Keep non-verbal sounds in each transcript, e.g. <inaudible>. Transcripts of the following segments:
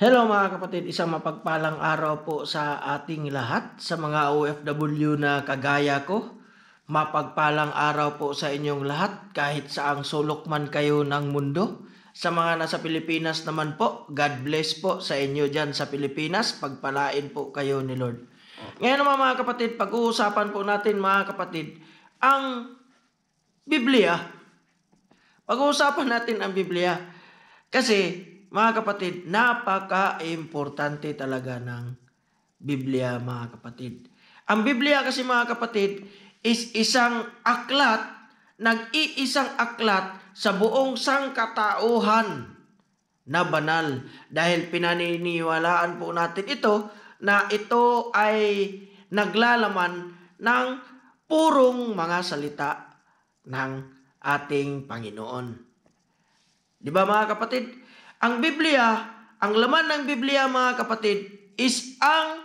Hello mga kapatid, isang mapagpalang araw po sa ating lahat, sa mga OFW na kagaya ko. Mapagpalang araw po sa inyong lahat kahit saang sulok man kayo ng mundo. Sa mga nasa Pilipinas naman po, God bless po sa inyo dyan sa Pilipinas. Pagpalain po kayo ni Lord. Ngayon naman mga kapatid, pag-uusapan po natin mga kapatid, ang Biblia. Pag-uusapan natin ang Biblia. Kasi mga kapatid, napaka-importante talaga ng Biblia, mga kapatid. Ang Biblia kasi, mga kapatid, is isang aklat, nag-iisang aklat sa buong sangkatauhan na banal. Dahil pinaniniwalaan po natin ito na ito ay naglalaman ng purong mga salita ng ating Panginoon. Di ba mga kapatid? Ang Biblia, ang laman ng Biblia mga kapatid, is ang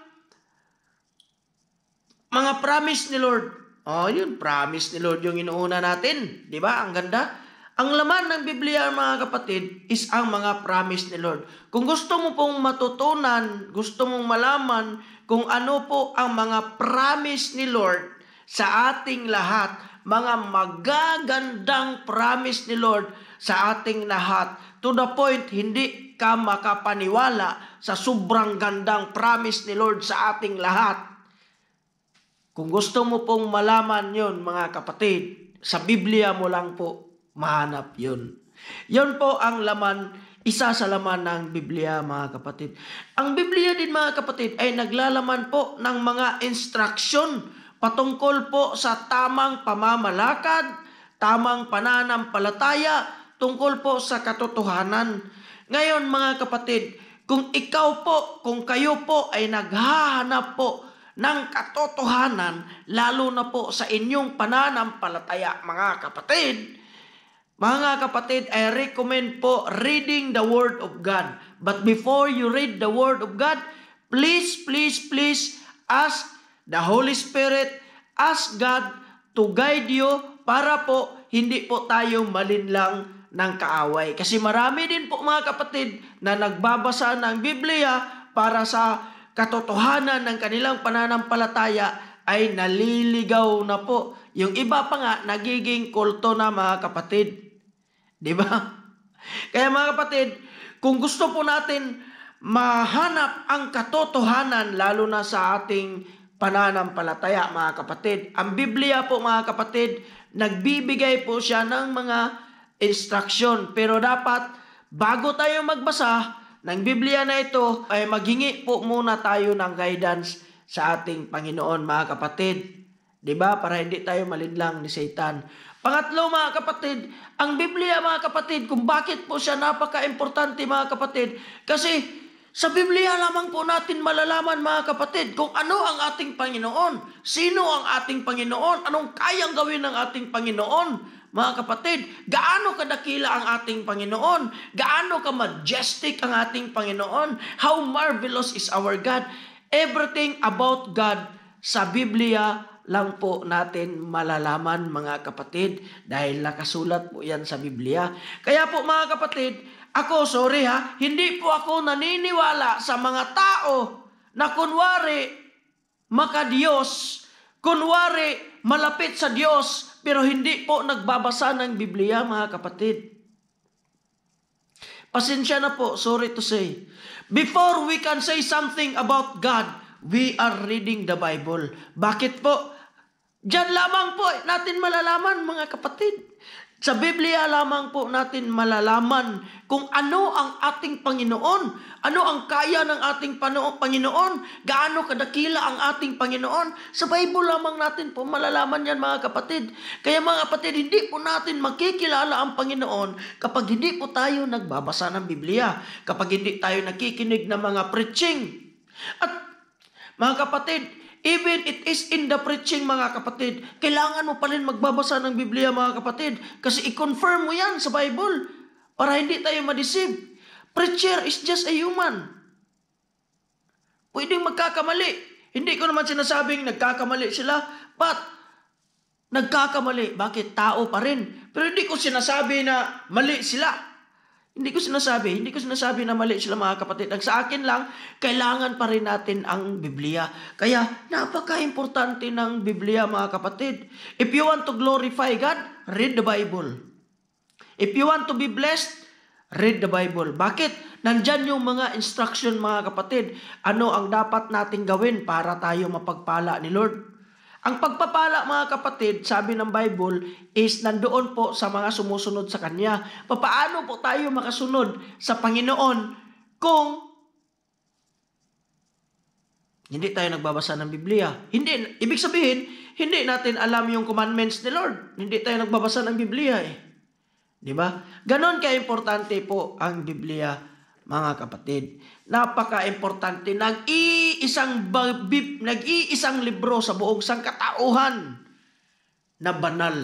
mga promise ni Lord. Oh, yun, promise ni Lord yung inuuna natin. Di ba? Ang ganda. Ang laman ng Biblia, mga kapatid, is ang mga promise ni Lord. Kung gusto mo pong matutunan, gusto mong malaman kung ano po ang mga promise ni Lord sa ating lahat, mga magagandang promise ni Lord sa ating lahat. To the point, hindi ka makapaniwala sa sobrang gandang promise ni Lord sa ating lahat. Kung gusto mo pong malaman yon mga kapatid, sa Biblia mo lang po mahanap yon. Yon po ang laman, isa sa laman ng Biblia mga kapatid. Ang Biblia din mga kapatid ay naglalaman po ng mga instruction patungkol po sa tamang pamamalakad, tamang pananampalataya, tungkol po sa katotohanan. Ngayon mga kapatid, kung ikaw po, kung kayo po ay naghahanap po ng katotohanan, lalo na po sa inyong pananampalataya mga kapatid, mga kapatid, I recommend po reading the Word of God. But before you read the Word of God, please, please, please ask The Holy Spirit, ask God to guide you para po hindi po tayo malinlang ng kaaway. Kasi marami din po mga kapatid na nagbabasa ng Biblia para sa katotohanan ng kanilang pananampalataya ay naliligaw na po. Yung iba pa nga nagiging kulto na mga kapatid. 'Di ba? <laughs> Kaya mga kapatid, kung gusto po natin mahanap ang katotohanan lalo na sa ating pananampalataya mga kapatid. Ang Biblia po mga kapatid, nagbibigay po siya ng mga instruction. Pero dapat bago tayo magbasa ng Biblia na ito, ay maghingi po muna tayo ng guidance sa ating Panginoon mga kapatid. 'di ba? Para hindi tayo malinlang ni Satan. Pangatlo mga kapatid, ang Biblia mga kapatid, kung bakit po siya napaka-importante mga kapatid, kasi sa Biblia lamang po natin malalaman mga kapatid kung ano ang ating Panginoon, sino ang ating Panginoon, anong kayang gawin ng ating Panginoon. Mga kapatid, gaano kadakila ang ating Panginoon? Gaano ka majestic ang ating Panginoon? How marvelous is our God? Everything about God sa Biblia lang po natin malalaman mga kapatid dahil nakasulat po yan sa Biblia. Kaya po mga kapatid, ako, sorry ha, hindi po ako naniniwala sa mga tao na kunwari maka-Diyos, kunwari malapit sa Diyos, pero hindi po nagbabasa ng Biblia mga kapatid. Pasensya na po, sorry to say. Before we can say something about God, we are reading the Bible. Bakit po? Diyan lamang po eh, natin malalaman mga kapatid. Sa Biblia lamang po natin malalaman kung ano ang ating Panginoon, ano ang kaya ng ating Panginoon, gaano kadakila ang ating Panginoon. Sa Bible lamang natin po malalaman yan mga kapatid. Kaya mga kapatid, hindi po natin makikilala ang Panginoon kapag hindi po tayo nagbabasa ng Biblia, kapag hindi tayo nakikinig ng mga preaching. At mga kapatid, Even it is in the preaching mga kapatid. Kailangan mo pa rin magbabasa ng Biblia mga kapatid kasi i-confirm mo yan sa Bible para hindi tayo ma-deceive. Preacher is just a human. Pwedeng magkakamali. Hindi ko naman sinasabing nagkakamali sila but nagkakamali. Bakit? Tao pa rin. Pero hindi ko sinasabi na mali sila. Hindi ko sinasabi, hindi ko sinasabi na mali sila mga kapatid. Ang sa akin lang, kailangan pa rin natin ang Biblia. Kaya napaka-importante ng Biblia mga kapatid. If you want to glorify God, read the Bible. If you want to be blessed, read the Bible. Bakit? Nandyan yung mga instruction mga kapatid. Ano ang dapat nating gawin para tayo mapagpala ni Lord? Ang pagpapala mga kapatid, sabi ng Bible, is nandoon po sa mga sumusunod sa Kanya. Paano po tayo makasunod sa Panginoon kung hindi tayo nagbabasa ng Biblia? Hindi, ibig sabihin, hindi natin alam yung commandments ni Lord. Hindi tayo nagbabasa ng Biblia eh. Di ba? Ganon ka importante po ang Biblia mga kapatid. Napaka-importante nag-iisang babib, nag-iisang libro sa buong sangkatauhan na banal.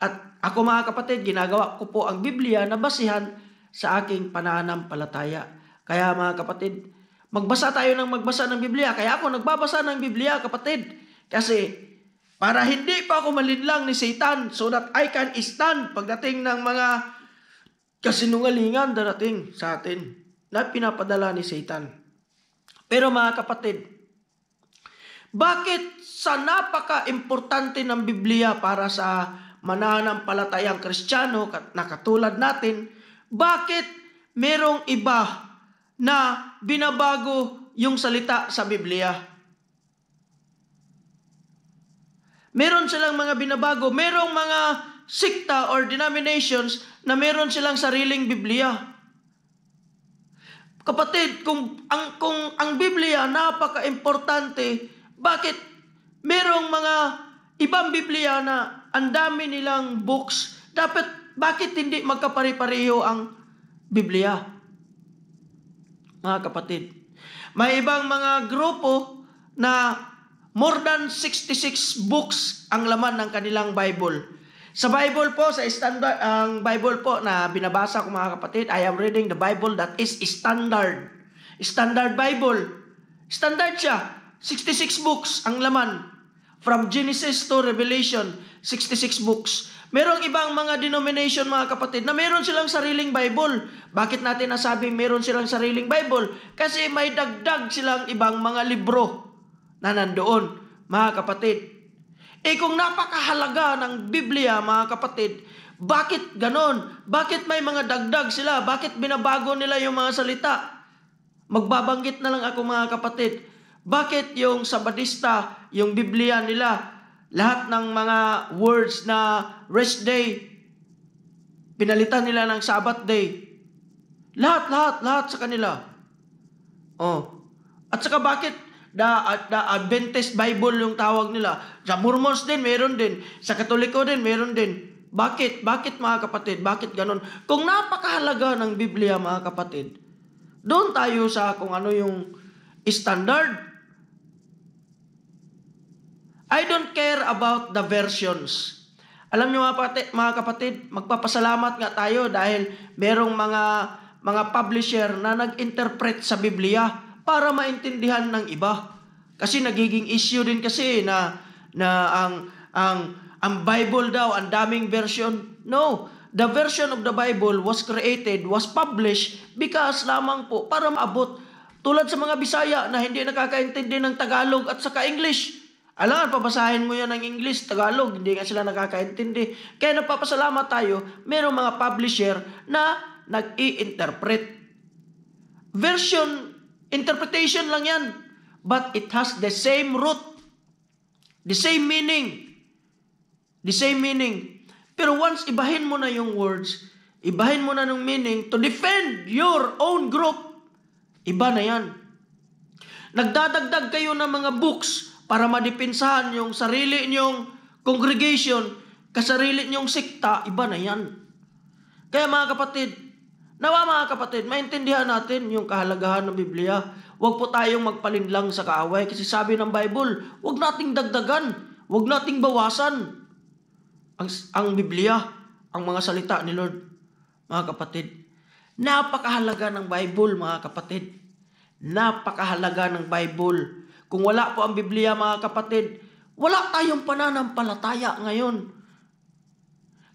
At ako mga kapatid, ginagawa ko po ang Biblia na basihan sa aking pananampalataya. Kaya mga kapatid, magbasa tayo ng magbasa ng Biblia. Kaya ako nagbabasa ng Biblia kapatid. Kasi para hindi pa ako malinlang ni Satan so that I can stand pagdating ng mga kasinungalingan darating sa atin na pinapadala ni Satan. Pero mga kapatid, bakit sa napaka-importante ng Biblia para sa mananampalatayang kristyano na katulad natin, bakit merong iba na binabago yung salita sa Biblia? Meron silang mga binabago, merong mga sikta or denominations na meron silang sariling Biblia. Kapatid, kung ang kung ang Biblia napaka-importante, bakit merong mga ibang Biblia na ang dami nilang books, dapat bakit hindi magkapare-pareho ang Biblia? Mga kapatid, may ibang mga grupo na more than 66 books ang laman ng kanilang Bible. Sa Bible po, sa standard, ang Bible po na binabasa ko mga kapatid, I am reading the Bible that is standard. Standard Bible. Standard siya. 66 books ang laman. From Genesis to Revelation, 66 books. Merong ibang mga denomination mga kapatid na meron silang sariling Bible. Bakit natin nasabi meron silang sariling Bible? Kasi may dagdag silang ibang mga libro na nandoon mga kapatid. Eh kung napakahalaga ng Biblia, mga kapatid, bakit ganon? Bakit may mga dagdag sila? Bakit binabago nila yung mga salita? Magbabanggit na lang ako mga kapatid. Bakit yung Sabadista, yung Biblia nila, lahat ng mga words na rest day, pinalitan nila ng Sabbath day. Lahat, lahat, lahat sa kanila. Oh. At saka bakit the, the Adventist Bible yung tawag nila. Sa Mormons din, meron din. Sa Katoliko din, meron din. Bakit? Bakit mga kapatid? Bakit ganun? Kung napakahalaga ng Biblia mga kapatid, doon tayo sa kung ano yung standard. I don't care about the versions. Alam niyo mga, pati, mga kapatid, magpapasalamat nga tayo dahil merong mga mga publisher na nag-interpret sa Biblia para maintindihan ng iba. Kasi nagiging issue din kasi na na ang ang ang Bible daw ang daming version. No, the version of the Bible was created, was published because lamang po para maabot tulad sa mga Bisaya na hindi nakakaintindi ng Tagalog at saka English. Alam Alangan, pabasahin mo yan ng English, Tagalog, hindi nga sila nakakaintindi. Kaya napapasalamat tayo, mayroong mga publisher na nag-i-interpret. Version Interpretation lang yan. But it has the same root. The same meaning. The same meaning. Pero once ibahin mo na yung words, ibahin mo na ng meaning to defend your own group, iba na yan. Nagdadagdag kayo ng mga books para madipinsahan yung sarili niyong congregation, kasarili niyong sikta, iba na yan. Kaya mga kapatid, Nawa mga kapatid, maintindihan natin yung kahalagahan ng Biblia. Huwag po tayong magpalinlang sa kaaway kasi sabi ng Bible, huwag nating dagdagan, huwag nating bawasan ang, ang Biblia, ang mga salita ni Lord. Mga kapatid, napakahalaga ng Bible mga kapatid. Napakahalaga ng Bible. Kung wala po ang Biblia mga kapatid, wala tayong pananampalataya ngayon.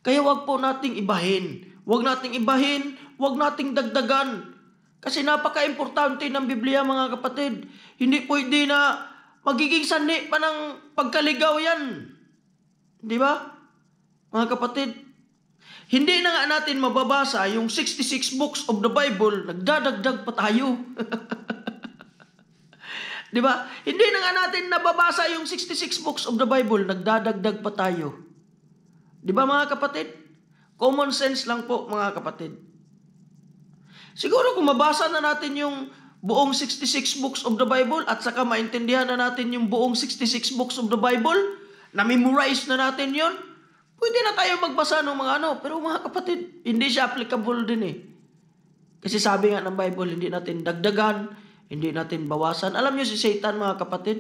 Kaya wag po nating ibahin. Wag nating ibahin, Huwag nating dagdagan. Kasi napaka-importante ng Biblia mga kapatid. Hindi pwede na magiging sani pa ng pagkaligaw yan. Di ba? Mga kapatid, hindi na nga natin mababasa yung 66 books of the Bible, nagdadagdag pa tayo. <laughs> Di ba? Hindi na nga natin nababasa yung 66 books of the Bible, nagdadagdag pa tayo. Di ba mga kapatid? Common sense lang po mga kapatid. Siguro kung mabasa na natin yung buong 66 books of the Bible at saka maintindihan na natin yung buong 66 books of the Bible, na-memorize na natin yon pwede na tayo magbasa ng mga ano. Pero mga kapatid, hindi siya applicable din eh. Kasi sabi nga ng Bible, hindi natin dagdagan, hindi natin bawasan. Alam niyo si Satan mga kapatid,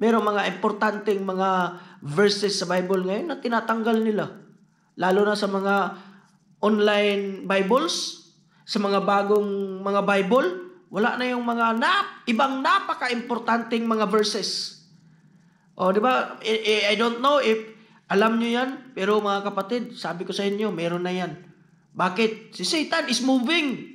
merong mga importanteng mga verses sa Bible ngayon na tinatanggal nila. Lalo na sa mga online Bibles, sa mga bagong mga Bible, wala na yung mga nap, ibang napaka-importanting mga verses. O, di ba? I, I don't know if alam nyo yan, pero mga kapatid, sabi ko sa inyo, meron na yan. Bakit? Si Satan is moving.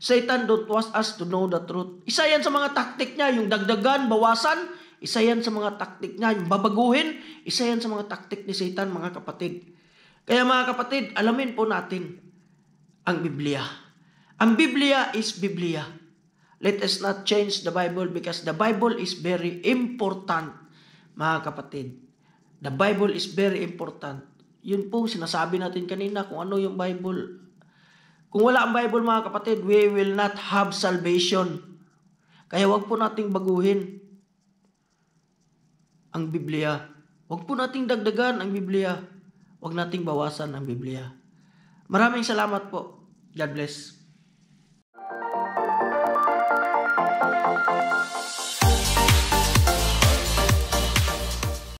Satan don't want us to know the truth. Isa yan sa mga taktik niya, yung dagdagan, bawasan, isa yan sa mga taktik niya, yung babaguhin, isa yan sa mga taktik ni Satan, mga kapatid. Kaya mga kapatid, alamin po natin ang Biblia. Ang Biblia is Biblia. Let us not change the Bible because the Bible is very important, mga kapatid. The Bible is very important. Yun po sinasabi natin kanina kung ano yung Bible. Kung wala ang Bible mga kapatid, we will not have salvation. Kaya wag po nating baguhin ang Biblia. Wag po nating dagdagan ang Biblia. Wag nating bawasan ang Biblia. Maraming salamat po. God bless.